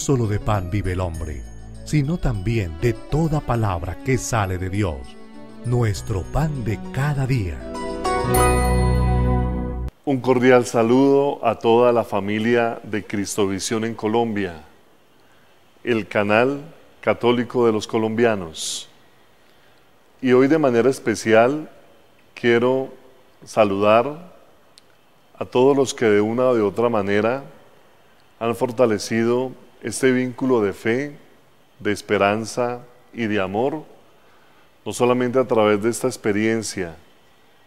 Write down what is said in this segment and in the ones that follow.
solo de pan vive el hombre, sino también de toda palabra que sale de Dios, nuestro pan de cada día. Un cordial saludo a toda la familia de Cristovisión en Colombia, el canal católico de los colombianos. Y hoy de manera especial quiero saludar a todos los que de una o de otra manera han fortalecido este vínculo de fe, de esperanza y de amor, no solamente a través de esta experiencia,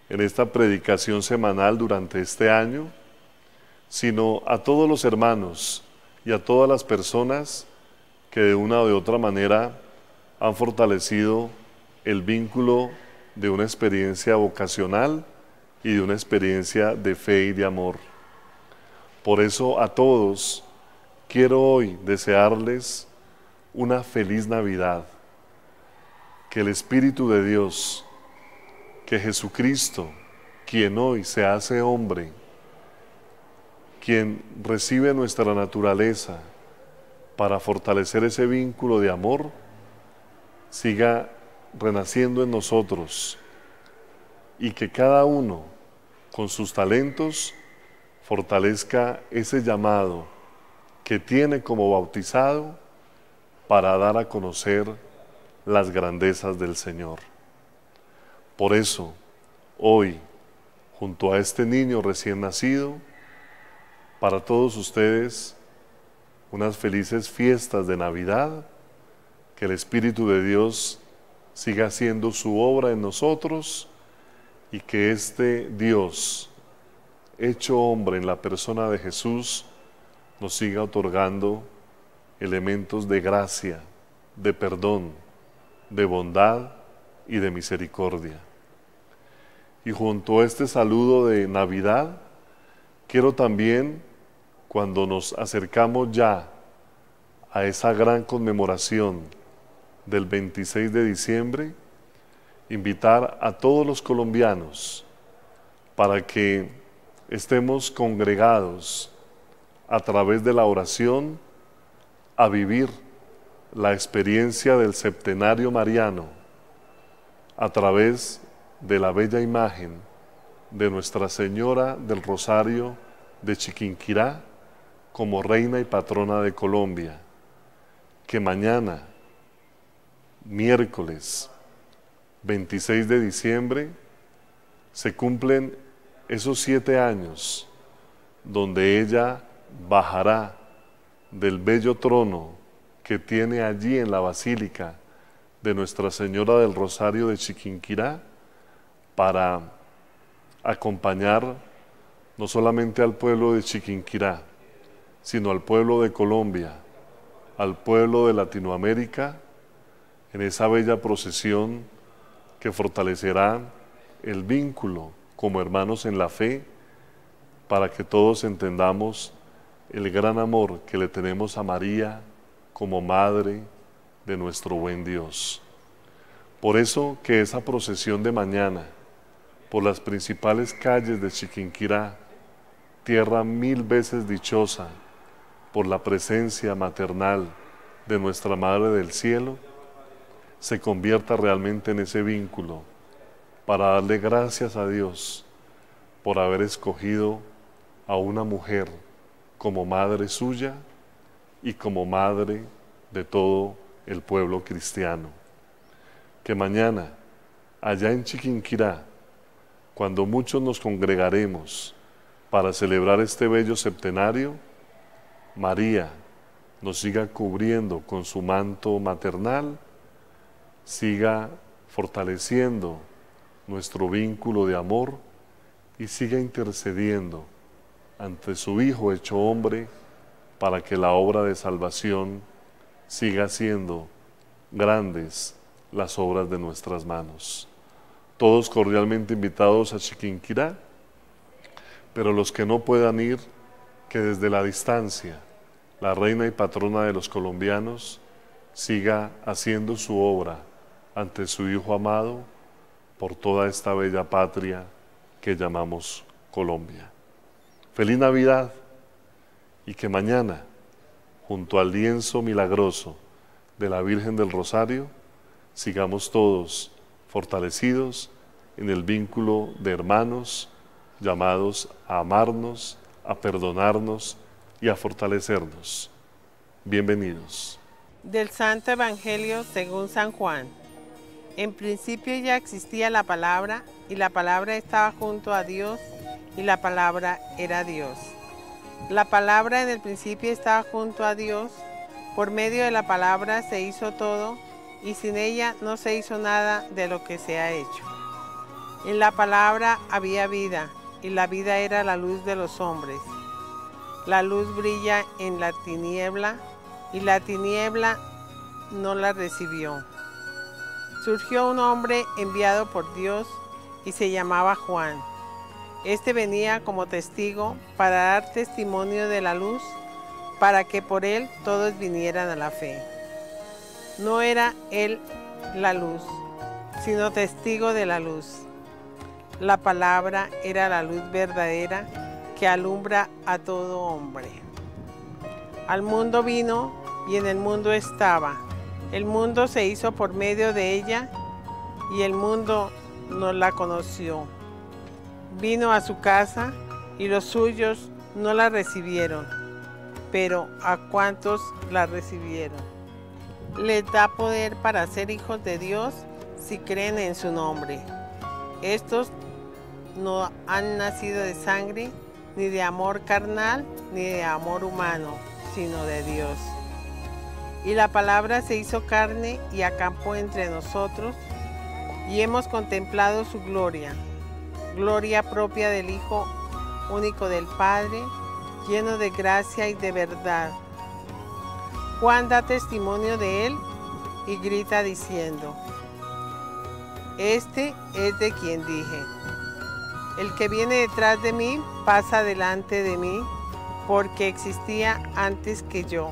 en esta predicación semanal durante este año, sino a todos los hermanos y a todas las personas que de una o de otra manera han fortalecido el vínculo de una experiencia vocacional y de una experiencia de fe y de amor. Por eso a todos Quiero hoy desearles una feliz Navidad. Que el Espíritu de Dios, que Jesucristo, quien hoy se hace hombre, quien recibe nuestra naturaleza para fortalecer ese vínculo de amor, siga renaciendo en nosotros y que cada uno con sus talentos fortalezca ese llamado que tiene como bautizado para dar a conocer las grandezas del Señor. Por eso, hoy, junto a este niño recién nacido, para todos ustedes, unas felices fiestas de Navidad, que el Espíritu de Dios siga haciendo su obra en nosotros y que este Dios, hecho hombre en la persona de Jesús, nos siga otorgando elementos de gracia, de perdón, de bondad y de misericordia. Y junto a este saludo de Navidad, quiero también, cuando nos acercamos ya a esa gran conmemoración del 26 de diciembre, invitar a todos los colombianos para que estemos congregados a través de la oración a vivir la experiencia del septenario mariano a través de la bella imagen de Nuestra Señora del Rosario de Chiquinquirá como reina y patrona de Colombia, que mañana, miércoles 26 de diciembre, se cumplen esos siete años donde ella bajará del bello trono que tiene allí en la basílica de Nuestra Señora del Rosario de Chiquinquirá para acompañar no solamente al pueblo de Chiquinquirá, sino al pueblo de Colombia, al pueblo de Latinoamérica, en esa bella procesión que fortalecerá el vínculo como hermanos en la fe para que todos entendamos el gran amor que le tenemos a María como Madre de nuestro buen Dios. Por eso que esa procesión de mañana por las principales calles de Chiquinquirá, tierra mil veces dichosa por la presencia maternal de nuestra Madre del Cielo, se convierta realmente en ese vínculo para darle gracias a Dios por haber escogido a una mujer como madre suya y como madre de todo el pueblo cristiano. Que mañana, allá en Chiquinquirá, cuando muchos nos congregaremos para celebrar este bello septenario, María nos siga cubriendo con su manto maternal, siga fortaleciendo nuestro vínculo de amor y siga intercediendo ante su Hijo hecho hombre, para que la obra de salvación siga siendo grandes las obras de nuestras manos. Todos cordialmente invitados a Chiquinquirá, pero los que no puedan ir, que desde la distancia, la reina y patrona de los colombianos siga haciendo su obra ante su Hijo amado por toda esta bella patria que llamamos Colombia feliz Navidad y que mañana, junto al lienzo milagroso de la Virgen del Rosario, sigamos todos fortalecidos en el vínculo de hermanos llamados a amarnos, a perdonarnos y a fortalecernos. Bienvenidos. Del Santo Evangelio según San Juan. En principio ya existía la palabra y la palabra estaba junto a Dios y la palabra era Dios. La palabra en el principio estaba junto a Dios, por medio de la palabra se hizo todo y sin ella no se hizo nada de lo que se ha hecho. En la palabra había vida y la vida era la luz de los hombres. La luz brilla en la tiniebla y la tiniebla no la recibió surgió un hombre enviado por Dios y se llamaba Juan. Este venía como testigo para dar testimonio de la luz, para que por él todos vinieran a la fe. No era él la luz, sino testigo de la luz. La palabra era la luz verdadera que alumbra a todo hombre. Al mundo vino y en el mundo estaba el mundo se hizo por medio de ella y el mundo no la conoció. Vino a su casa y los suyos no la recibieron, pero a cuantos la recibieron. Les da poder para ser hijos de Dios si creen en su nombre. Estos no han nacido de sangre, ni de amor carnal, ni de amor humano, sino de Dios. Y la palabra se hizo carne y acampó entre nosotros, y hemos contemplado su gloria, gloria propia del Hijo único del Padre, lleno de gracia y de verdad. Juan da testimonio de él y grita diciendo, Este es de quien dije, el que viene detrás de mí pasa delante de mí, porque existía antes que yo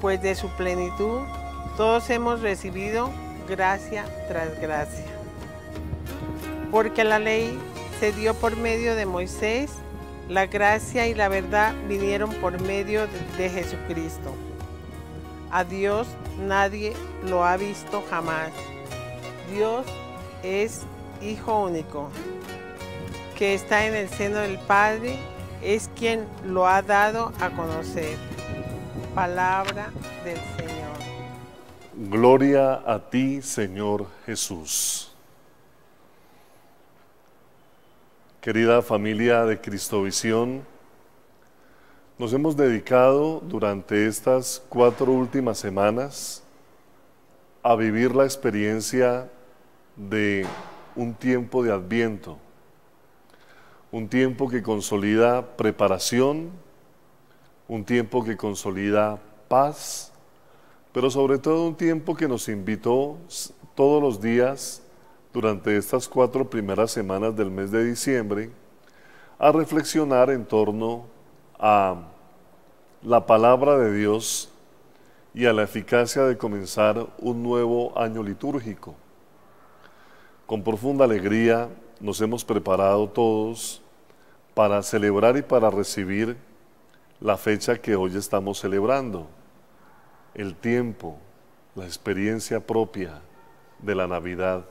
pues de su plenitud todos hemos recibido gracia tras gracia. Porque la ley se dio por medio de Moisés, la gracia y la verdad vinieron por medio de, Jesucristo. A Dios nadie lo ha visto jamás. Dios es Hijo único, que está en el seno del Padre, es quien lo ha dado a conocer palabra del Señor. Gloria a ti, Señor Jesús. Querida familia de Cristovisión, nos hemos dedicado durante estas cuatro últimas semanas a vivir la experiencia de un tiempo de adviento, un tiempo que consolida preparación, un tiempo que consolida paz, pero sobre todo un tiempo que nos invitó todos los días durante estas cuatro primeras semanas del mes de diciembre a reflexionar en torno a la palabra de Dios y a la eficacia de comenzar un nuevo año litúrgico. Con profunda alegría nos hemos preparado todos para celebrar y para recibir la fecha que hoy estamos celebrando, el tiempo, la experiencia propia de la Navidad.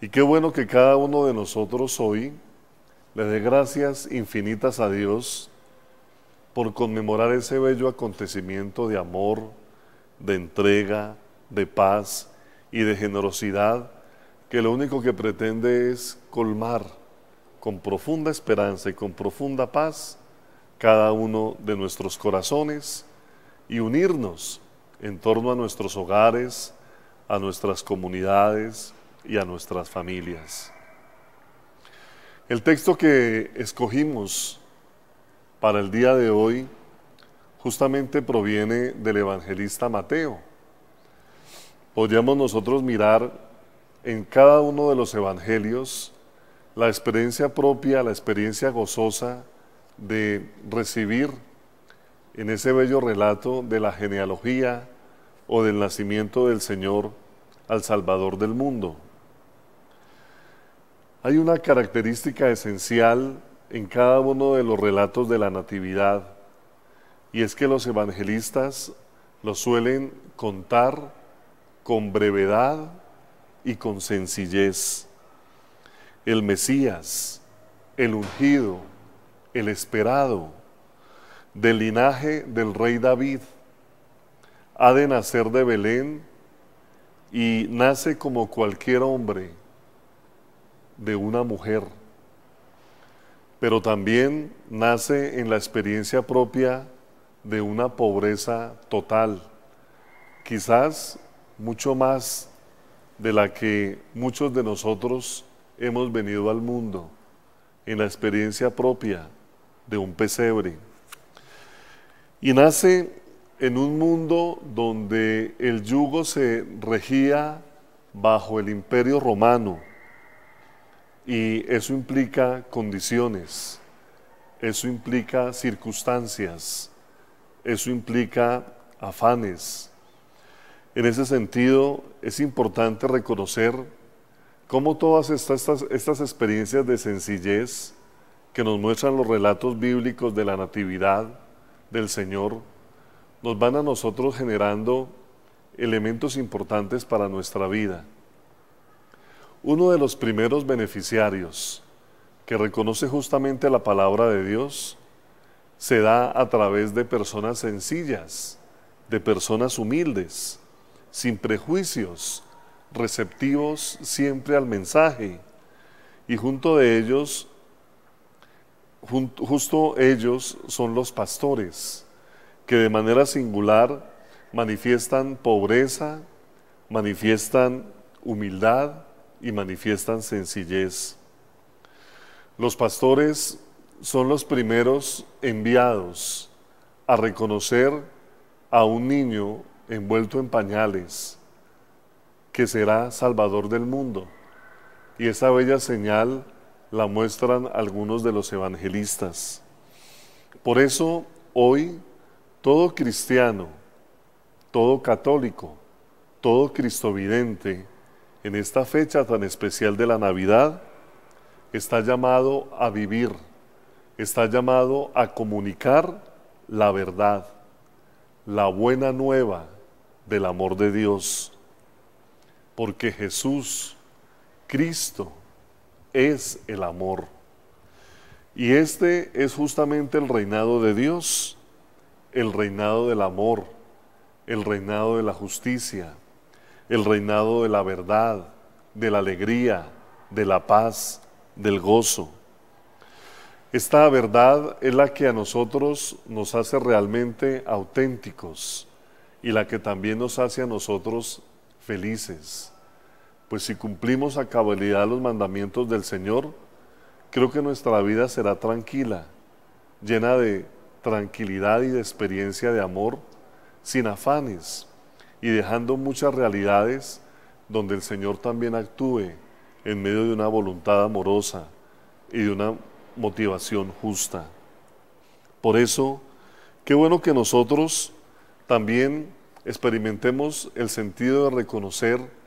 Y qué bueno que cada uno de nosotros hoy le dé gracias infinitas a Dios por conmemorar ese bello acontecimiento de amor, de entrega, de paz y de generosidad que lo único que pretende es colmar con profunda esperanza y con profunda paz cada uno de nuestros corazones y unirnos en torno a nuestros hogares, a nuestras comunidades y a nuestras familias. El texto que escogimos para el día de hoy justamente proviene del evangelista Mateo. Podríamos nosotros mirar en cada uno de los evangelios la experiencia propia, la experiencia gozosa, de recibir en ese bello relato de la genealogía o del nacimiento del Señor al Salvador del mundo. Hay una característica esencial en cada uno de los relatos de la Natividad y es que los evangelistas lo suelen contar con brevedad y con sencillez. El Mesías, el ungido, el esperado, del linaje del rey David. Ha de nacer de Belén y nace como cualquier hombre de una mujer, pero también nace en la experiencia propia de una pobreza total, quizás mucho más de la que muchos de nosotros hemos venido al mundo, en la experiencia propia de un pesebre. Y nace en un mundo donde el yugo se regía bajo el imperio romano y eso implica condiciones, eso implica circunstancias, eso implica afanes. En ese sentido, es importante reconocer cómo todas estas, estas, experiencias de sencillez que nos muestran los relatos bíblicos de la Natividad del Señor, nos van a nosotros generando elementos importantes para nuestra vida. Uno de los primeros beneficiarios que reconoce justamente la palabra de Dios se da a través de personas sencillas, de personas humildes, sin prejuicios, receptivos siempre al mensaje. Y junto de ellos justo ellos son los pastores que de manera singular manifiestan pobreza, manifiestan humildad y manifiestan sencillez. Los pastores son los primeros enviados a reconocer a un niño envuelto en pañales que será salvador del mundo. Y esa bella señal la muestran algunos de los evangelistas. Por eso hoy todo cristiano, todo católico, todo cristovidente, en esta fecha tan especial de la Navidad, está llamado a vivir, está llamado a comunicar la verdad, la buena nueva del amor de Dios. Porque Jesús, Cristo, es el amor. Y este es justamente el reinado de Dios, el reinado del amor, el reinado de la justicia, el reinado de la verdad, de la alegría, de la paz, del gozo. Esta verdad es la que a nosotros nos hace realmente auténticos y la que también nos hace a nosotros felices pues si cumplimos a cabalidad los mandamientos del Señor, creo que nuestra vida será tranquila, llena de tranquilidad y de experiencia de amor, sin afanes y dejando muchas realidades donde el Señor también actúe en medio de una voluntad amorosa y de una motivación justa. Por eso, qué bueno que nosotros también experimentemos el sentido de reconocer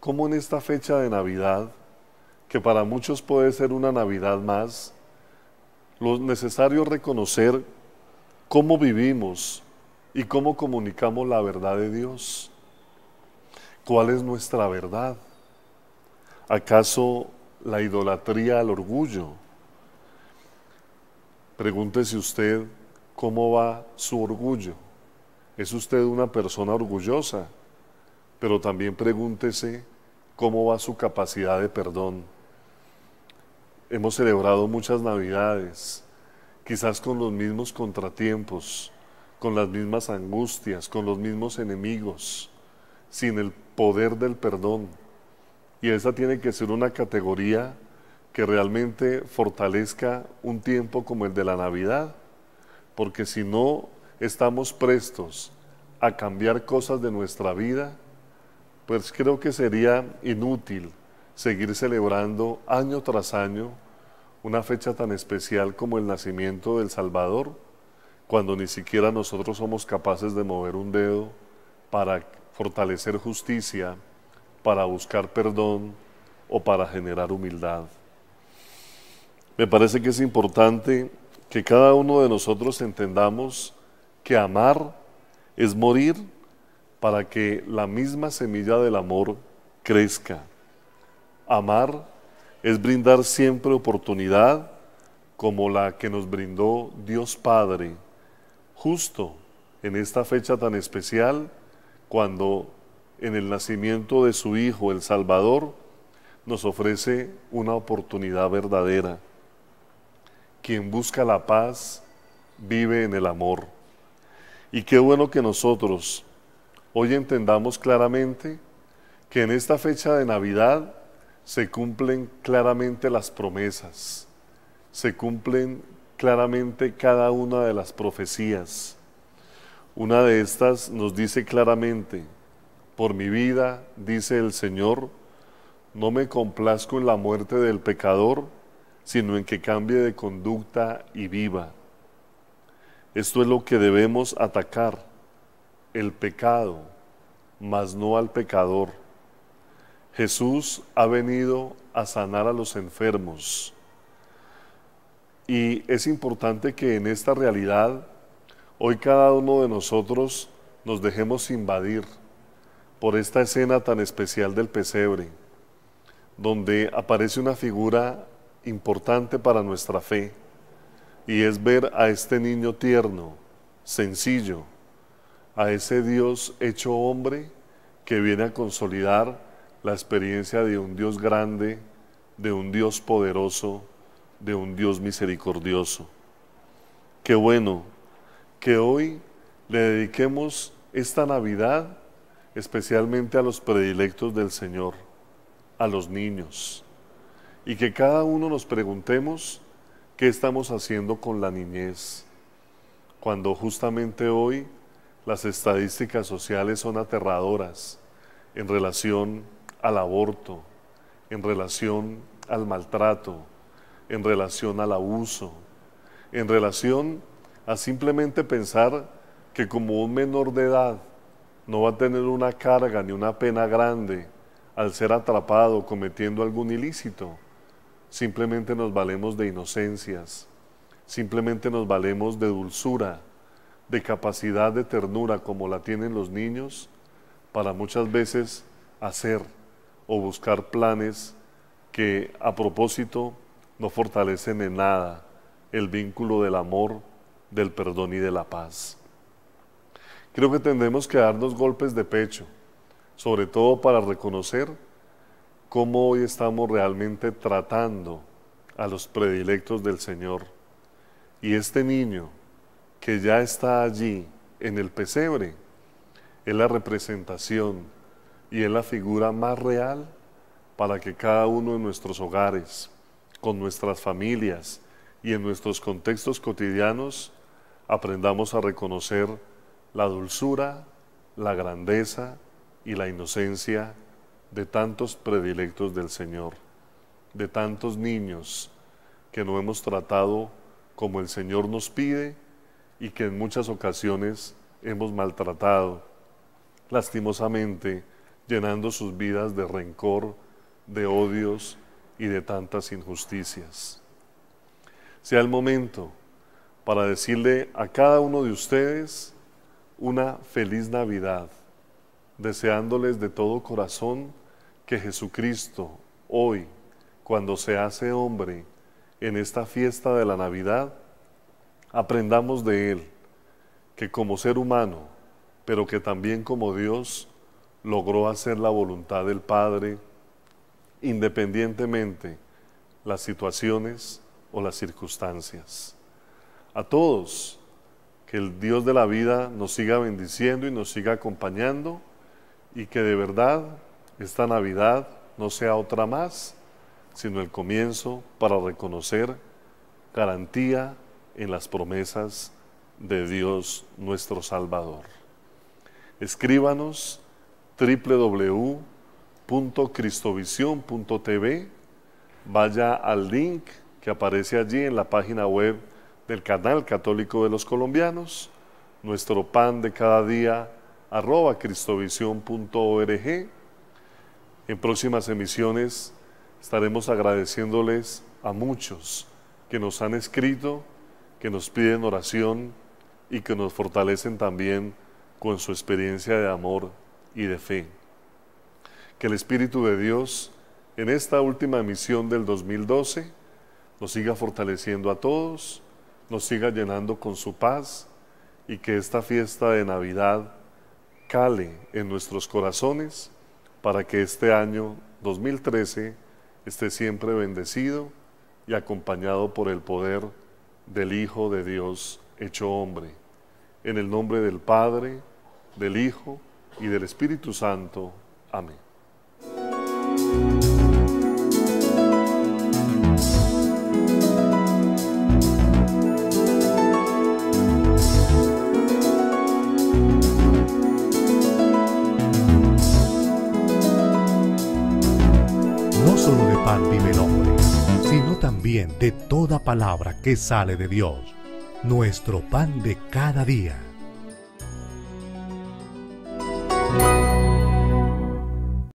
cómo en esta fecha de Navidad, que para muchos puede ser una Navidad más, lo necesario reconocer cómo vivimos y cómo comunicamos la verdad de Dios. ¿Cuál es nuestra verdad? ¿Acaso la idolatría al orgullo? Pregúntese usted cómo va su orgullo. ¿Es usted una persona orgullosa? pero también pregúntese cómo va su capacidad de perdón. Hemos celebrado muchas navidades, quizás con los mismos contratiempos, con las mismas angustias, con los mismos enemigos, sin el poder del perdón. Y esa tiene que ser una categoría que realmente fortalezca un tiempo como el de la Navidad, porque si no estamos prestos a cambiar cosas de nuestra vida, pues creo que sería inútil seguir celebrando año tras año una fecha tan especial como el nacimiento del Salvador, cuando ni siquiera nosotros somos capaces de mover un dedo para fortalecer justicia, para buscar perdón o para generar humildad. Me parece que es importante que cada uno de nosotros entendamos que amar es morir para que la misma semilla del amor crezca. Amar es brindar siempre oportunidad como la que nos brindó Dios Padre, justo en esta fecha tan especial, cuando en el nacimiento de su Hijo, el Salvador, nos ofrece una oportunidad verdadera. Quien busca la paz vive en el amor. Y qué bueno que nosotros, Hoy entendamos claramente que en esta fecha de Navidad se cumplen claramente las promesas, se cumplen claramente cada una de las profecías. Una de estas nos dice claramente, por mi vida, dice el Señor, no me complazco en la muerte del pecador, sino en que cambie de conducta y viva. Esto es lo que debemos atacar el pecado, mas no al pecador. Jesús ha venido a sanar a los enfermos. Y es importante que en esta realidad, hoy cada uno de nosotros nos dejemos invadir por esta escena tan especial del pesebre, donde aparece una figura importante para nuestra fe, y es ver a este niño tierno, sencillo, a ese Dios hecho hombre que viene a consolidar la experiencia de un Dios grande, de un Dios poderoso, de un Dios misericordioso. Qué bueno que hoy le dediquemos esta Navidad especialmente a los predilectos del Señor, a los niños, y que cada uno nos preguntemos qué estamos haciendo con la niñez, cuando justamente hoy las estadísticas sociales son aterradoras en relación al aborto, en relación al maltrato, en relación al abuso, en relación a simplemente pensar que como un menor de edad no va a tener una carga ni una pena grande al ser atrapado cometiendo algún ilícito. Simplemente nos valemos de inocencias, simplemente nos valemos de dulzura, de capacidad de ternura como la tienen los niños para muchas veces hacer o buscar planes que a propósito no fortalecen en nada el vínculo del amor, del perdón y de la paz. Creo que tendremos que darnos golpes de pecho, sobre todo para reconocer cómo hoy estamos realmente tratando a los predilectos del Señor. Y este niño, que ya está allí en el pesebre, es la representación y es la figura más real para que cada uno en nuestros hogares, con nuestras familias y en nuestros contextos cotidianos aprendamos a reconocer la dulzura, la grandeza y la inocencia de tantos predilectos del Señor, de tantos niños que no hemos tratado como el Señor nos pide y que en muchas ocasiones hemos maltratado, lastimosamente, llenando sus vidas de rencor, de odios y de tantas injusticias. Sea el momento para decirle a cada uno de ustedes una feliz Navidad, deseándoles de todo corazón que Jesucristo hoy, cuando se hace hombre en esta fiesta de la Navidad, aprendamos de Él que como ser humano, pero que también como Dios, logró hacer la voluntad del Padre independientemente las situaciones o las circunstancias. A todos, que el Dios de la vida nos siga bendiciendo y nos siga acompañando y que de verdad esta Navidad no sea otra más, sino el comienzo para reconocer garantía, en las promesas de Dios nuestro Salvador. Escríbanos www.cristovision.tv, vaya al link que aparece allí en la página web del canal católico de los colombianos, nuestro pan de cada día arroba cristovision.org. En próximas emisiones estaremos agradeciéndoles a muchos que nos han escrito que nos piden oración y que nos fortalecen también con su experiencia de amor y de fe. Que el Espíritu de Dios en esta última misión del 2012 nos siga fortaleciendo a todos, nos siga llenando con su paz y que esta fiesta de Navidad cale en nuestros corazones para que este año 2013 esté siempre bendecido y acompañado por el poder del Hijo de Dios hecho hombre. En el nombre del Padre, del Hijo y del Espíritu Santo. Amén. No solo de pan vive sino también de toda palabra que sale de Dios, nuestro pan de cada día.